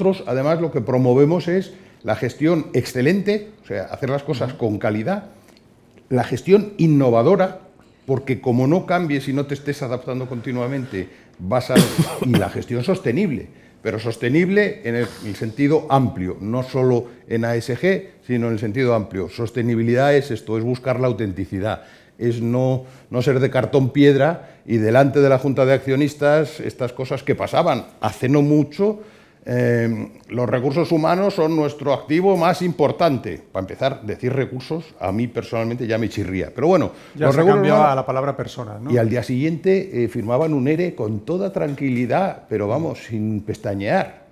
Nosotros, además, lo que promovemos es la gestión excelente, o sea, hacer las cosas con calidad, la gestión innovadora, porque como no cambies y no te estés adaptando continuamente, vas a... y la gestión sostenible, pero sostenible en el, sentido amplio, no solo en ASG, sino en el sentido amplio. Sostenibilidad es esto, es buscar la autenticidad, es no, no, ser de cartón piedra y delante de la Junta de Accionistas estas cosas que pasaban hace no mucho Em, los recursos humanos son nuestro activo más importante. Para empezar, decir recursos a mí personalmente ya me chirría. Pero bueno, los a la palabra persona. ¿no? Y al día siguiente eh, firmaban un ERE con toda tranquilidad, pero vamos, sin pestañear.